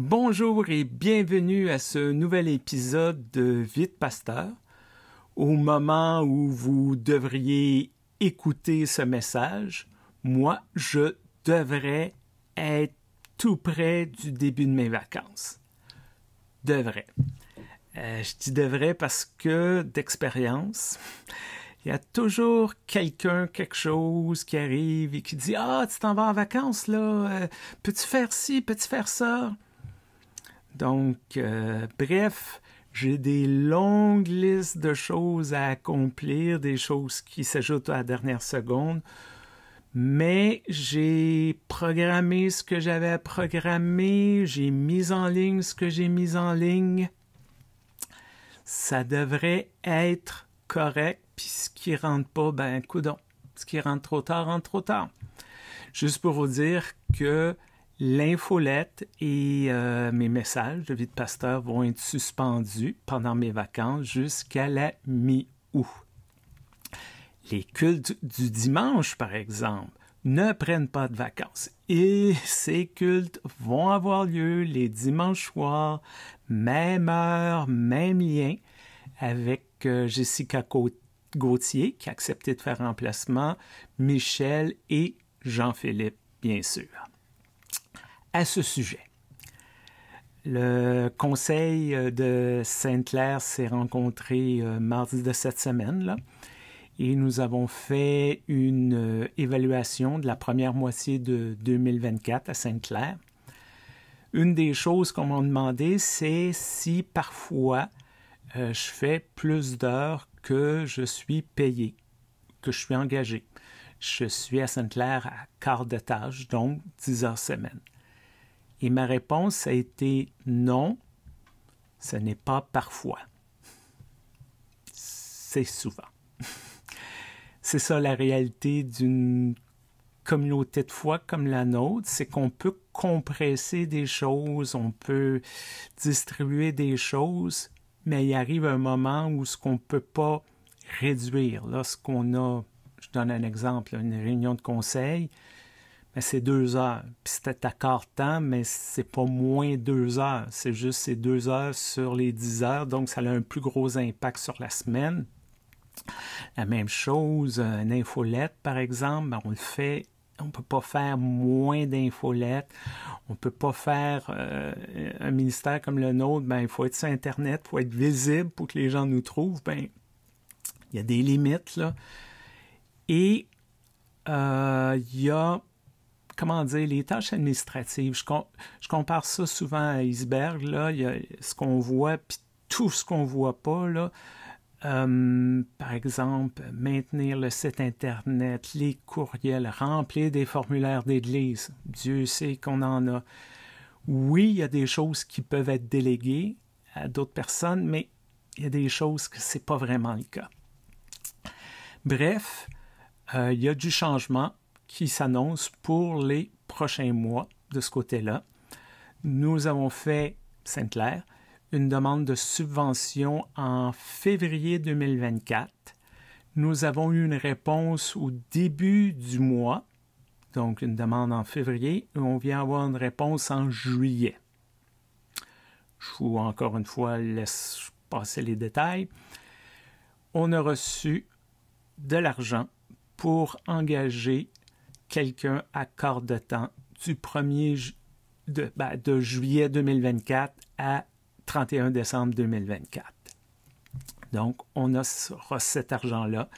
Bonjour et bienvenue à ce nouvel épisode de Vite Pasteur. Au moment où vous devriez écouter ce message, moi, je devrais être tout près du début de mes vacances. Devrais. Euh, je dis devrais parce que d'expérience, il y a toujours quelqu'un, quelque chose qui arrive et qui dit Ah, tu t'en vas en vacances là, euh, peux-tu faire ci, peux-tu faire ça? Donc, euh, bref, j'ai des longues listes de choses à accomplir, des choses qui s'ajoutent à la dernière seconde. Mais j'ai programmé ce que j'avais à programmer, j'ai mis en ligne ce que j'ai mis en ligne. Ça devrait être correct, puis ce qui rentre pas, ben coudon. Ce qui rentre trop tard, rentre trop tard. Juste pour vous dire que L'infolette et euh, mes messages de vie de pasteur vont être suspendus pendant mes vacances jusqu'à la mi-août. Les cultes du dimanche, par exemple, ne prennent pas de vacances et ces cultes vont avoir lieu les dimanches soirs, même heure, même lien, avec euh, Jessica Gauthier qui a accepté de faire remplacement, Michel et Jean-Philippe, bien sûr à ce sujet. Le conseil euh, de Sainte-Claire s'est rencontré euh, mardi de cette semaine là, et nous avons fait une euh, évaluation de la première moitié de 2024 à Sainte-Claire. Une des choses qu'on m'a demandé, c'est si parfois je fais plus d'heures que je suis payé, que je suis engagé. Je suis à Sainte-Claire à quart de donc 10 heures semaine. Et ma réponse a été non, ce n'est pas parfois. C'est souvent. c'est ça la réalité d'une communauté de foi comme la nôtre, c'est qu'on peut compresser des choses, on peut distribuer des choses, mais il arrive un moment où ce qu'on ne peut pas réduire. Lorsqu'on a, je donne un exemple, une réunion de conseil, c'est deux heures. Puis c'était à quart temps, mais c'est pas moins deux heures. C'est juste ces deux heures sur les dix heures. Donc, ça a un plus gros impact sur la semaine. La même chose, euh, une infolette, par exemple, ben, on le fait on ne peut pas faire moins d'infolettes. On ne peut pas faire euh, un ministère comme le nôtre. Ben, il faut être sur Internet, il faut être visible pour que les gens nous trouvent. Ben, il y a des limites. Là. Et euh, il y a comment dire, les tâches administratives. Je, compare ça souvent à iceberg. Là, il y a ce qu'on voit puis tout ce qu'on voit pas là. Hum, par exemple, maintenir le site Internet, les courriels, remplir des formulaires d'église. Dieu sait qu'on en a. Oui, il y a des choses qui peuvent être déléguées à d'autres personnes, mais il y a des choses que ce n'est pas vraiment le cas. Bref, euh, il y a du changement qui s'annonce pour les prochains mois de ce côté-là. Nous avons fait, Sainte-Claire, une demande de subvention en février 2024. Nous avons eu une réponse au début du mois, donc une demande en février, et on vient avoir une réponse en juillet. Je vous, encore une fois, laisse passer les détails. On a reçu de l'argent pour engager quelqu'un à de temps du 1er ben, de, juillet 2024 à 31 décembre 2024. Donc, on a cet argent-là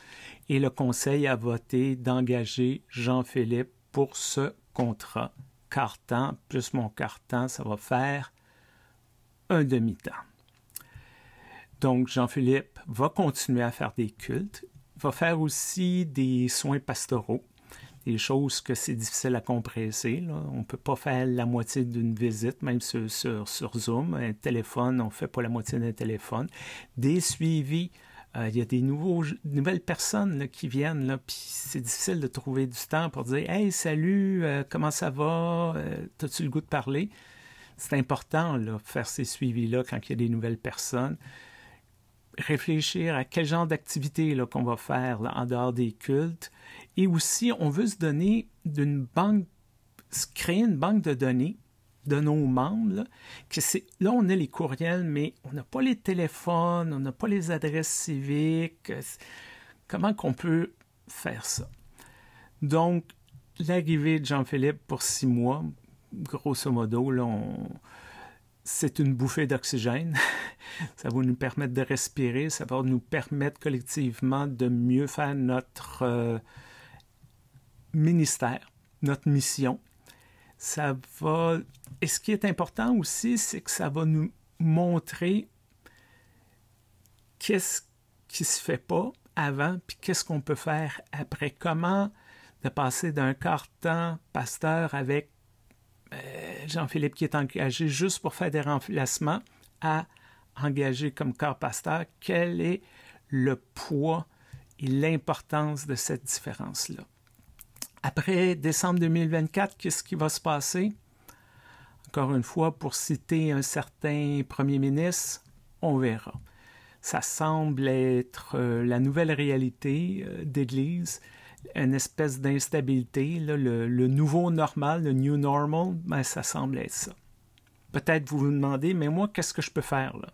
et le Conseil a voté d'engager Jean-Philippe pour ce contrat. Quart temps, plus mon quart temps, ça va faire un demi-temps. Donc, Jean-Philippe va continuer à faire des cultes, va faire aussi des soins pastoraux des choses que c'est difficile à compresser. On ne peut pas faire la moitié d'une visite, même sur, sur, Zoom. Un téléphone, on ne fait pas la moitié d'un téléphone. Des suivis. Euh, il y a des nouveaux, nouvelles personnes qui viennent, là, puis c'est difficile de trouver du temps pour dire Hey, salut, euh, comment ça va euh, as tu le goût de parler C'est important, de faire ces suivis-là quand il y a des nouvelles personnes réfléchir à quel genre d'activité qu'on va faire en dehors des cultes. Et aussi, on veut se donner d'une banque, créer une banque de données de nos membres. Là, que on a les courriels, mais on n'a pas les téléphones, on n'a pas les adresses civiques. Comment qu'on peut faire ça? Donc, l'arrivée de Jean-Philippe pour six mois, grosso modo, là, on, c'est une bouffée d'oxygène. ça va nous permettre de respirer, ça va nous permettre collectivement de mieux faire notre euh, ministère, notre mission. Ça va. Et ce qui est important aussi, c'est que ça va nous montrer qu'est-ce qui se fait pas avant, puis qu'est-ce qu'on peut faire après. Comment de passer d'un quart temps pasteur avec euh, Jean-Philippe qui est engagé juste pour faire des remplacements à engagé comme corps pasteur, quel est le poids et l'importance de cette différence-là. Après décembre 2024, qu'est-ce qui va se passer? Encore une fois, pour citer un certain premier ministre, on verra. Ça semble être euh, la nouvelle réalité euh, d'Église une espèce d'instabilité. Le, nouveau normal, le new normal, ben, ça semble être ça. Peut-être vous vous demandez, mais moi, qu'est-ce que je peux faire là?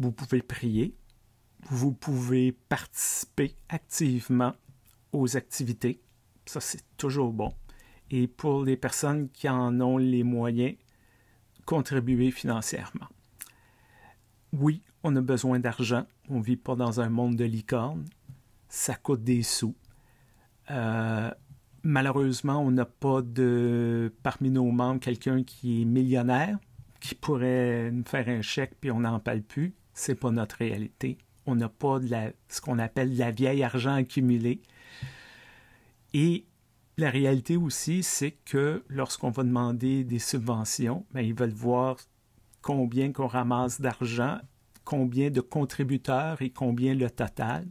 Vous pouvez prier, vous pouvez participer activement aux activités, ça c'est toujours bon. Et pour les personnes qui en ont les moyens, contribuer financièrement. Oui, on a besoin d'argent, on ne vit pas dans un monde de licorne, ça coûte des sous. Euh, malheureusement, on n'a pas de parmi nos membres quelqu'un qui est millionnaire, qui pourrait nous faire un chèque puis on n'en parle plus. C'est pas notre réalité. On n'a pas de ce qu'on appelle de la vieille argent accumulé. Et la réalité aussi, c'est que lorsqu'on va demander des subventions, ben, ils veulent voir combien qu'on ramasse d'argent, combien de contributeurs et combien le total.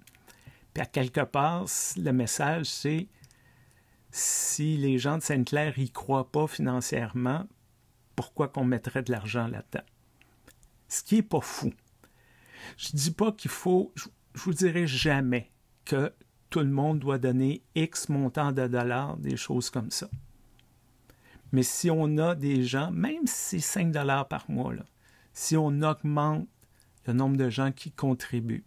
Puis à quelque part, le message, c'est si les gens de Sainte-Claire n'y croient pas financièrement, pourquoi qu'on mettrait de l'argent là-dedans? Ce qui n'est pas fou. Je ne dis pas qu'il faut, je, ne vous dirai jamais que tout le monde doit donner X montant de dollars, des choses comme ça. Mais si on a des gens, même si c'est 5 dollars par mois, si on augmente le nombre de gens qui contribuent,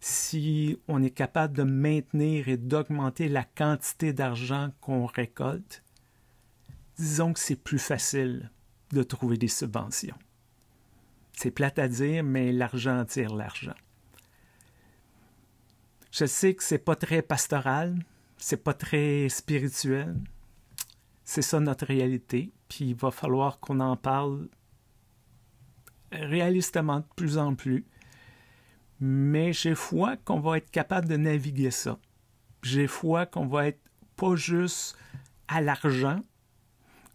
si on est capable de maintenir et d'augmenter la quantité d'argent qu'on récolte, disons que c'est plus facile de trouver des subventions. C'est plate à dire, mais l'argent tire l'argent. Je sais que c'est pas très pastoral, c'est pas très spirituel. C'est ça notre réalité, puis il va falloir qu'on en parle réalistement de plus en plus mais j'ai foi qu'on va être capable de naviguer ça. J'ai foi qu'on va être pas juste à l'argent,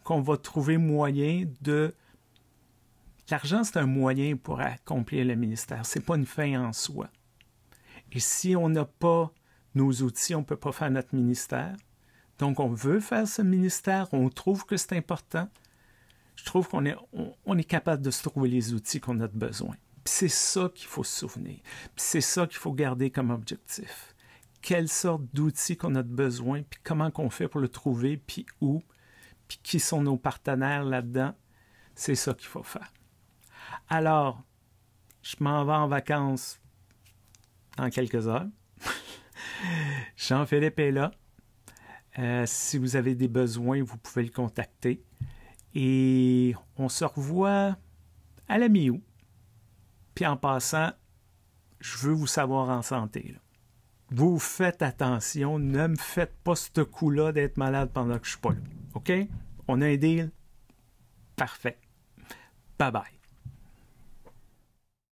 qu'on va trouver moyen de... L'argent, c'est un moyen pour accomplir le ministère. C'est pas une fin en soi. Et si on n'a pas nos outils, on ne peut pas faire notre ministère. Donc, on veut faire ce ministère, on trouve que c'est important. Je trouve qu'on est, est capable de se trouver les outils qu'on a besoin. C'est ça qu'il faut se souvenir. C'est ça qu'il faut garder comme objectif. Quelle sorte d'outils qu'on a de besoin, puis comment qu'on fait pour le trouver, puis où, puis qui sont nos partenaires là-dedans. C'est ça qu'il faut faire. Alors, je m'en vais en vacances dans quelques heures. Jean-Philippe est là. Euh, si vous avez des besoins, vous pouvez le contacter. Et on se revoit à la mi-août. Puis en passant, je veux vous savoir en santé. Vous faites attention, ne me faites pas ce coup-là d'être malade pendant que je suis pas là. OK? On a un deal. Parfait. Bye bye.